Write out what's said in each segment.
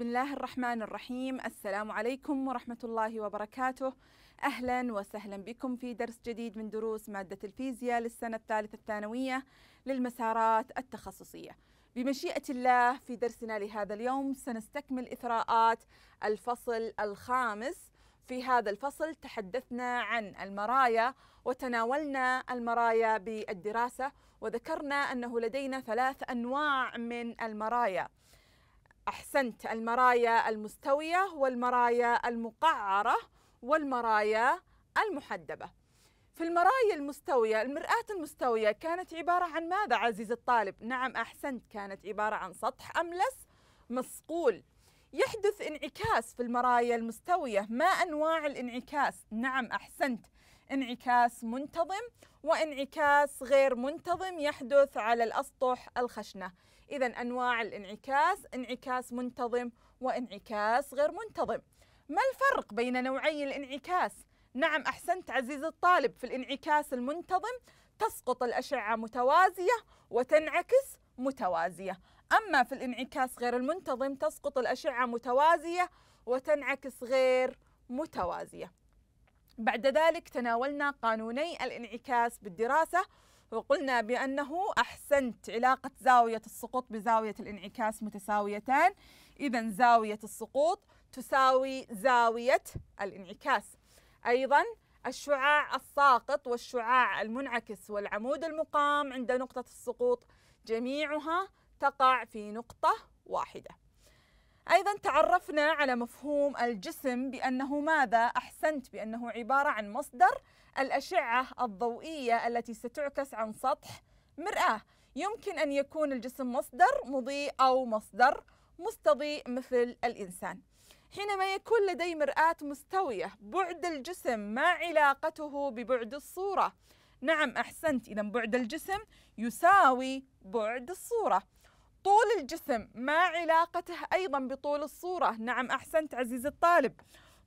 بسم الله الرحمن الرحيم السلام عليكم ورحمة الله وبركاته أهلا وسهلا بكم في درس جديد من دروس مادة الفيزياء للسنة الثالثة الثانوية للمسارات التخصصية بمشيئة الله في درسنا لهذا اليوم سنستكمل إثراءات الفصل الخامس في هذا الفصل تحدثنا عن المرايا وتناولنا المرايا بالدراسة وذكرنا أنه لدينا ثلاث أنواع من المرايا أحسنت المرايا المستوية والمرايا المقعرة والمرايا المحدبة في المرايا المستوية المرآة المستوية كانت عبارة عن ماذا عزيز الطالب؟ نعم أحسنت كانت عبارة عن سطح أملس مصقول يحدث انعكاس في المرايا المستوية ما أنواع الانعكاس؟ نعم أحسنت انعكاس منتظم وانعكاس غير منتظم يحدث على الأسطح الخشنة إذا أنواع الانعكاس انعكاس منتظم وانعكاس غير منتظم ما الفرق بين نوعي الانعكاس؟ نعم أحسنت عزيز الطالب في الانعكاس المنتظم تسقط الأشعة متوازية وتنعكس متوازية أما في الانعكاس غير المنتظم تسقط الأشعة متوازية وتنعكس غير متوازية بعد ذلك تناولنا قانوني الانعكاس بالدراسة وقلنا بأنه أحسنت علاقة زاوية السقوط بزاوية الانعكاس متساويتان إذا زاوية السقوط تساوي زاوية الانعكاس أيضا الشعاع الساقط والشعاع المنعكس والعمود المقام عند نقطة السقوط جميعها تقع في نقطة واحدة أيضا تعرفنا على مفهوم الجسم بأنه ماذا أحسنت بأنه عبارة عن مصدر الأشعة الضوئية التي ستعكس عن سطح مرآة يمكن أن يكون الجسم مصدر مضيء أو مصدر مستضيء مثل الإنسان حينما يكون لدي مرآة مستوية بعد الجسم ما علاقته ببعد الصورة؟ نعم أحسنت إذا بعد الجسم يساوي بعد الصورة طول الجسم ما علاقته أيضا بطول الصورة نعم أحسنت عزيزي الطالب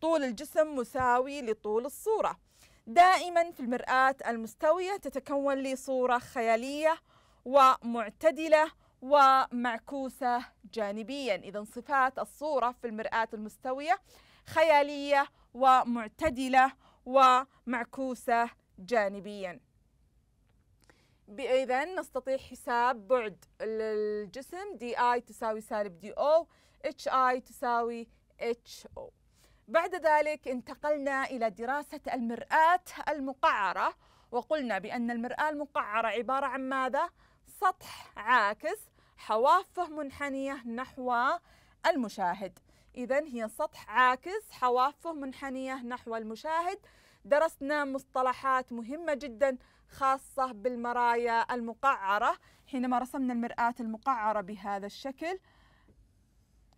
طول الجسم مساوي لطول الصورة دائما في المرآة المستوية تتكون لي صورة خيالية ومعتدلة ومعكوسة جانبيا إذا صفات الصورة في المرآة المستوية خيالية ومعتدلة ومعكوسة جانبيا إذا نستطيع حساب بعد الجسم دي اي تساوي سالب دي او اتش اي تساوي اتش او بعد ذلك انتقلنا إلى دراسة المرآة المقعرة وقلنا بأن المرآة المقعرة عبارة عن ماذا؟ سطح عاكس حوافه منحنية نحو المشاهد إذا هي سطح عاكس حوافه منحنية نحو المشاهد درسنا مصطلحات مهمة جدا خاصة بالمرايا المقعرة حينما رسمنا المرآة المقعرة بهذا الشكل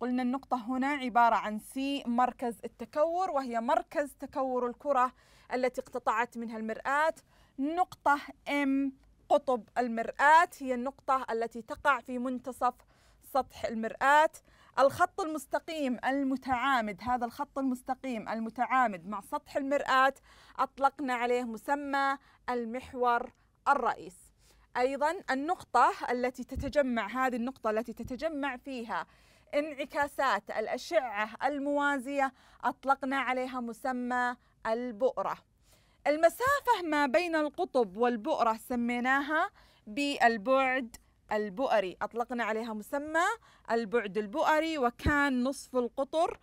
قلنا النقطة هنا عبارة عن سي مركز التكور وهي مركز تكور الكرة التي اقتطعت منها المرآة نقطة M قطب المرآة هي النقطة التي تقع في منتصف سطح المرآة الخط المستقيم المتعامد هذا الخط المستقيم المتعامد مع سطح المرآة أطلقنا عليه مسمى المحور الرئيس أيضا النقطة التي تتجمع هذه النقطة التي تتجمع فيها انعكاسات الأشعة الموازية أطلقنا عليها مسمى البؤرة المسافة ما بين القطب والبؤرة سميناها بالبعد البؤري أطلقنا عليها مسمى البعد البؤري وكان نصف القطر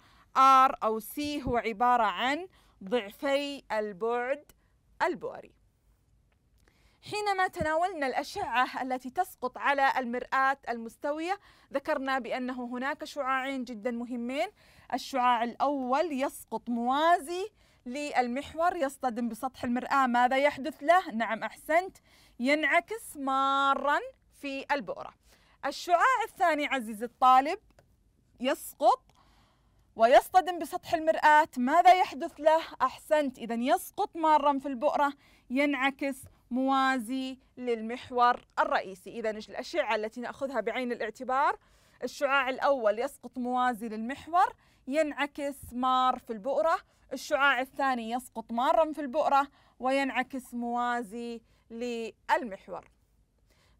R أو C هو عبارة عن ضعفي البعد البؤري حينما تناولنا الأشعة التي تسقط على المرآة المستوية ذكرنا بأنه هناك شعاعين جدا مهمين الشعاع الأول يسقط موازي للمحور يصطدم بسطح المرآة ماذا يحدث له؟ نعم أحسنت ينعكس مارا في البؤرة الشعاع الثاني عزيزي الطالب يسقط ويصطدم بسطح المرآة ماذا يحدث له؟ أحسنت إذا يسقط مارا في البؤرة ينعكس موازي للمحور الرئيسي إذا الأشعة التي نأخذها بعين الاعتبار الشعاع الأول يسقط موازي للمحور ينعكس مار في البؤرة الشعاع الثاني يسقط مارا في البؤرة وينعكس موازي للمحور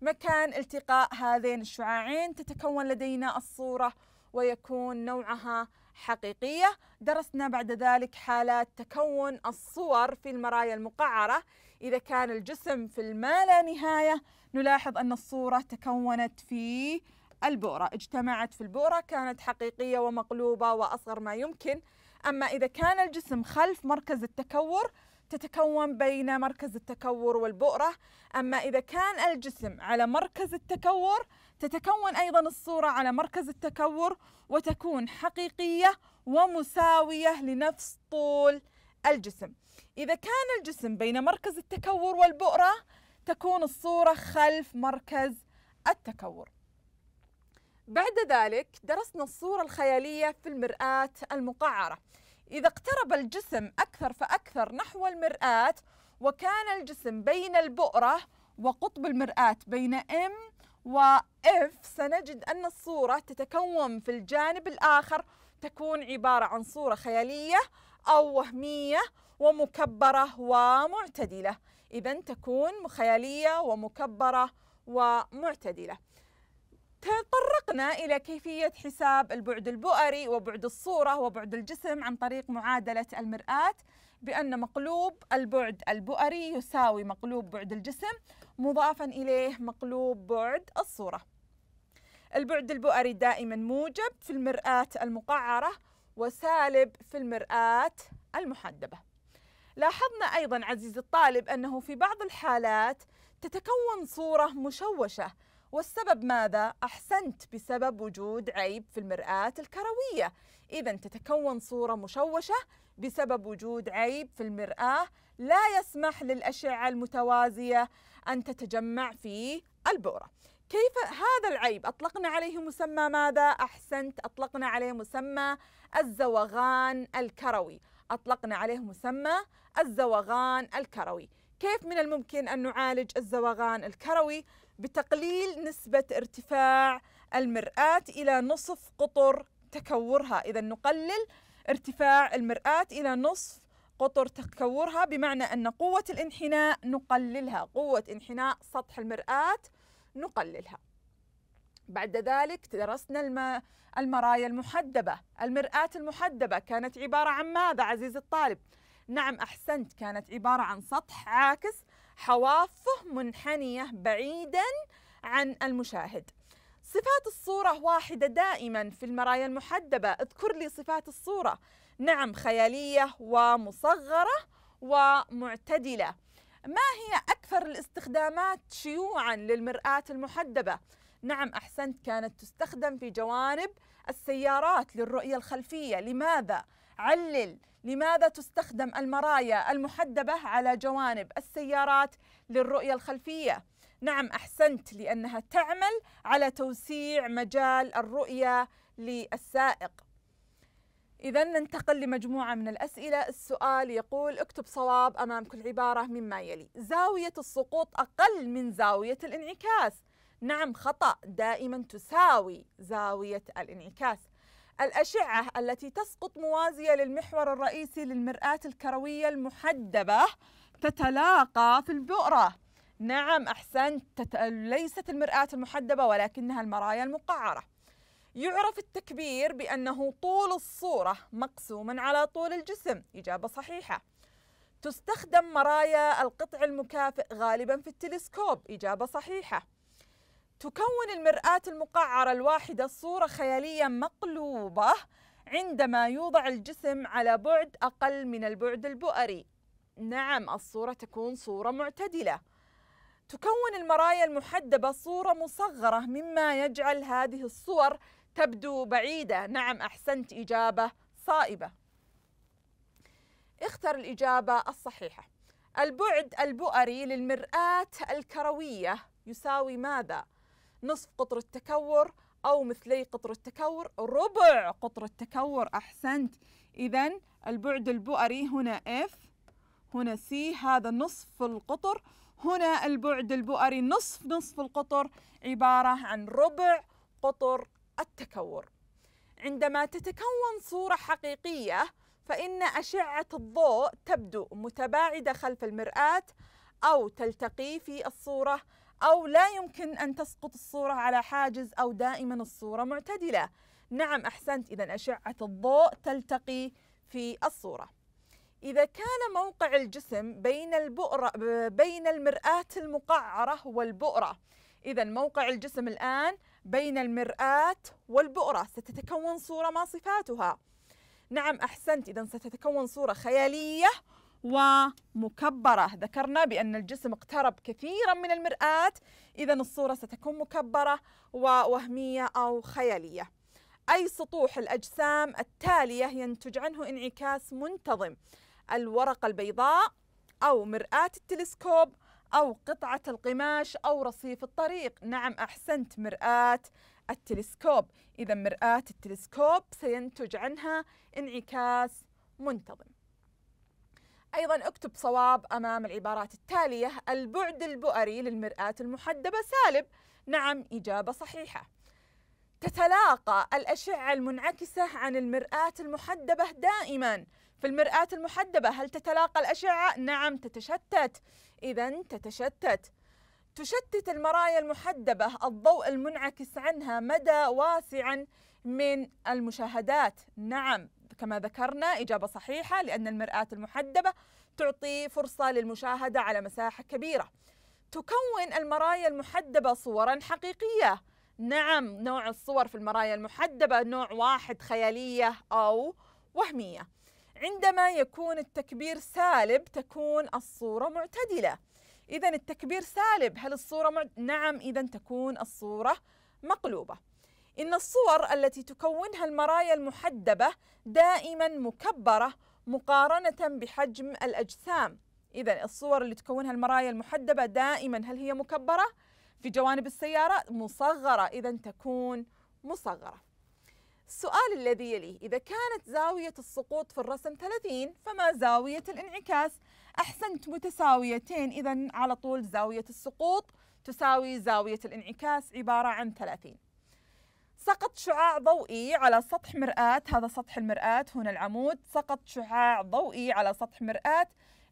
مكان التقاء هذين الشعاعين تتكون لدينا الصورة ويكون نوعها حقيقية درسنا بعد ذلك حالات تكون الصور في المرايا المقعرة إذا كان الجسم في الماء لا نهاية نلاحظ أن الصورة تكونت في البؤرة اجتمعت في البؤرة كانت حقيقية ومقلوبة وأصغر ما يمكن أما إذا كان الجسم خلف مركز التكور تتكون بين مركز التكور والبؤرة أما إذا كان الجسم على مركز التكور تتكون أيضا الصورة على مركز التكور وتكون حقيقية ومساوية لنفس طول الجسم إذا كان الجسم بين مركز التكور والبؤرة تكون الصورة خلف مركز التكور بعد ذلك درسنا الصورة الخيالية في المرآة المقعرة إذا اقترب الجسم أكثر فأكثر نحو المرآة وكان الجسم بين البؤرة وقطب المرآة بين M وإف سنجد أن الصورة تتكون في الجانب الآخر تكون عبارة عن صورة خيالية أو وهمية ومكبرة ومعتدلة إذا تكون خيالية ومكبرة ومعتدلة تطرقنا إلى كيفية حساب البعد البؤري وبعد الصورة وبعد الجسم عن طريق معادلة المرآة بأن مقلوب البعد البؤري يساوي مقلوب بعد الجسم مضافا إليه مقلوب بعد الصورة البعد البؤري دائما موجب في المرآة المقعرة وسالب في المرآة المحدبة لاحظنا أيضا عزيزي الطالب أنه في بعض الحالات تتكون صورة مشوشة والسبب ماذا؟ أحسنت بسبب وجود عيب في المرآة الكروية إذا تتكون صورة مشوشة بسبب وجود عيب في المرآة لا يسمح للأشعة المتوازية أن تتجمع في البؤرة كيف هذا العيب أطلقنا عليه مسمى ماذا؟ أحسنت أطلقنا عليه مسمى الزوغان الكروي أطلقنا عليه مسمى الزوغان الكروي كيف من الممكن أن نعالج الزوغان الكروي بتقليل نسبة ارتفاع المرآة إلى نصف قطر تكورها إذا نقلل ارتفاع المرآة إلى نصف قطر تكورها بمعنى أن قوة الانحناء نقللها قوة انحناء سطح المرآة نقللها بعد ذلك درسنا الم... المرايا المحدبة المرآة المحدبة كانت عبارة عن ماذا عزيزي الطالب نعم أحسنت كانت عبارة عن سطح عاكس حوافه منحنية بعيدا عن المشاهد صفات الصورة واحدة دائما في المرايا المحدبة اذكر لي صفات الصورة نعم خيالية ومصغرة ومعتدلة ما هي أكثر الاستخدامات شيوعا للمرآة المحدبة؟ نعم أحسنت كانت تستخدم في جوانب السيارات للرؤية الخلفية لماذا؟ علل لماذا تستخدم المرايا المحدبة على جوانب السيارات للرؤية الخلفية؟ نعم أحسنت لأنها تعمل على توسيع مجال الرؤية للسائق إذا ننتقل لمجموعة من الأسئلة السؤال يقول اكتب صواب أمام كل عبارة مما يلي زاوية السقوط أقل من زاوية الانعكاس نعم خطأ دائما تساوي زاوية الانعكاس الأشعة التي تسقط موازية للمحور الرئيسي للمرآة الكروية المحدبة تتلاقى في البؤرة نعم أحسنت تت... ليست المرآة المحدبة ولكنها المرايا المقعرة يعرف التكبير بأنه طول الصورة مقسوما على طول الجسم إجابة صحيحة تستخدم مرايا القطع المكافئ غالبا في التلسكوب إجابة صحيحة تكون المرآة المقعرة الواحدة صورة خيالية مقلوبة عندما يوضع الجسم على بعد أقل من البعد البؤري نعم الصورة تكون صورة معتدلة تكون المرايا المحدبة صورة مصغرة مما يجعل هذه الصور تبدو بعيدة نعم أحسنت إجابة صائبة اختر الإجابة الصحيحة البعد البؤري للمرآة الكروية يساوي ماذا؟ نصف قطر التكور أو مثلي قطر التكور ربع قطر التكور أحسنت إذا البعد البؤري هنا F هنا C هذا نصف القطر هنا البعد البؤري نصف نصف القطر عبارة عن ربع قطر التكور عندما تتكون صورة حقيقية فإن أشعة الضوء تبدو متباعدة خلف المرآة أو تلتقي في الصورة أو لا يمكن أن تسقط الصورة على حاجز أو دائما الصورة معتدلة نعم أحسنت إذا أشعة الضوء تلتقي في الصورة إذا كان موقع الجسم بين البؤرة بين المرآة المقعرة والبؤرة إذا موقع الجسم الآن بين المرآة والبؤرة ستتكون صورة ما صفاتها نعم أحسنت إذا ستتكون صورة خيالية ومكبرة ذكرنا بأن الجسم اقترب كثيرا من المرآة إذا الصورة ستكون مكبرة ووهمية أو خيالية أي سطوح الأجسام التالية ينتج عنه انعكاس منتظم الورقة البيضاء أو مرآة التلسكوب أو قطعة القماش أو رصيف الطريق نعم أحسنت مرآة التلسكوب إذا مرآة التلسكوب سينتج عنها انعكاس منتظم أيضا اكتب صواب أمام العبارات التالية البعد البؤري للمرآة المحدبة سالب نعم إجابة صحيحة تتلاقى الأشعة المنعكسة عن المرآة المحدبة دائما في المرآة المحدبة هل تتلاقى الأشعة؟ نعم تتشتت إذا تتشتت تشتت المرايا المحدبة الضوء المنعكس عنها مدى واسعا من المشاهدات نعم كما ذكرنا إجابة صحيحة لأن المرآة المحدبة تعطي فرصة للمشاهدة على مساحة كبيرة تكون المرايا المحدبة صورا حقيقية نعم نوع الصور في المرايا المحدبة نوع واحد خيالية أو وهمية عندما يكون التكبير سالب تكون الصورة معتدلة إذا التكبير سالب هل الصورة معت... نعم إذا تكون الصورة مقلوبة إن الصور التي تكونها المرايا المحدبة دائما مكبرة مقارنة بحجم الأجسام إذا الصور اللي تكونها المرايا المحدبة دائما هل هي مكبرة؟ في جوانب السيارة مصغرة إذا تكون مصغرة السؤال الذي يليه إذا كانت زاوية السقوط في الرسم 30 فما زاوية الانعكاس؟ أحسنت متساويتين إذا على طول زاوية السقوط تساوي زاوية الانعكاس عبارة عن 30 سقط شعاع ضوئي على سطح مرآة هذا سطح المرآة هنا العمود سقط شعاع ضوئي على سطح مرآة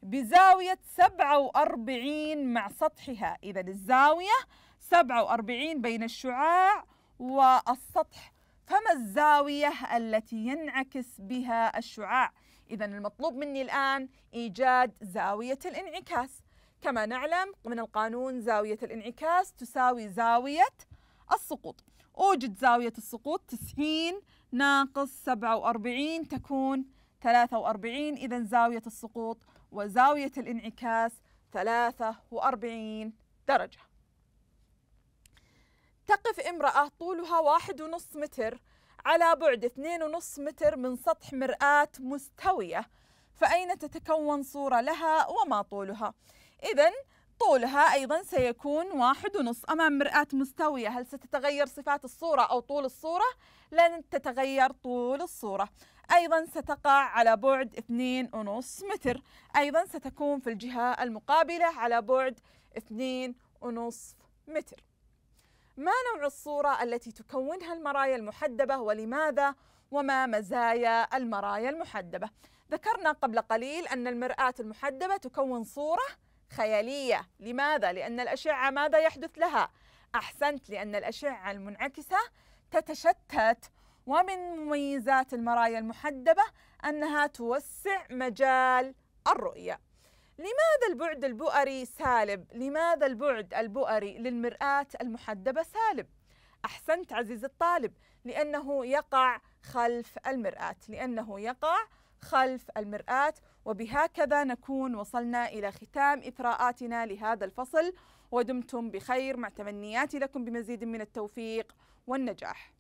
بزاوية 47 مع سطحها إذا الزاوية 47 بين الشعاع والسطح فما الزاوية التي ينعكس بها الشعاع؟ إذا المطلوب مني الآن إيجاد زاوية الانعكاس كما نعلم من القانون زاوية الانعكاس تساوي زاوية السقوط أوجد زاوية السقوط 90 ناقص 47 تكون 43 إذا زاوية السقوط وزاوية الانعكاس 43 درجة تقف امرأة طولها واحد ونص متر على بعد اثنين ونص متر من سطح مرآة مستوية فأين تتكون صورة لها وما طولها إذا طولها أيضا سيكون واحد ونص أمام مرآة مستوية هل ستتغير صفات الصورة أو طول الصورة؟ لن تتغير طول الصورة أيضا ستقع على بعد اثنين ونص متر أيضا ستكون في الجهة المقابلة على بعد اثنين ونصف متر ما نوع الصورة التي تكونها المرايا المحدبة ولماذا وما مزايا المرايا المحدبة ذكرنا قبل قليل أن المرآة المحدبة تكون صورة خيالية لماذا؟ لأن الأشعة ماذا يحدث لها؟ أحسنت لأن الأشعة المنعكسة تتشتت ومن مميزات المرايا المحدبة أنها توسع مجال الرؤية لماذا البعد البؤري سالب؟ لماذا البعد البؤري للمرآة المحدبة سالب؟ أحسنت عزيزي الطالب لأنه يقع خلف المرآة لأنه يقع خلف المرآة وبهكذا نكون وصلنا إلى ختام إثراءاتنا لهذا الفصل ودمتم بخير مع تمنياتي لكم بمزيد من التوفيق والنجاح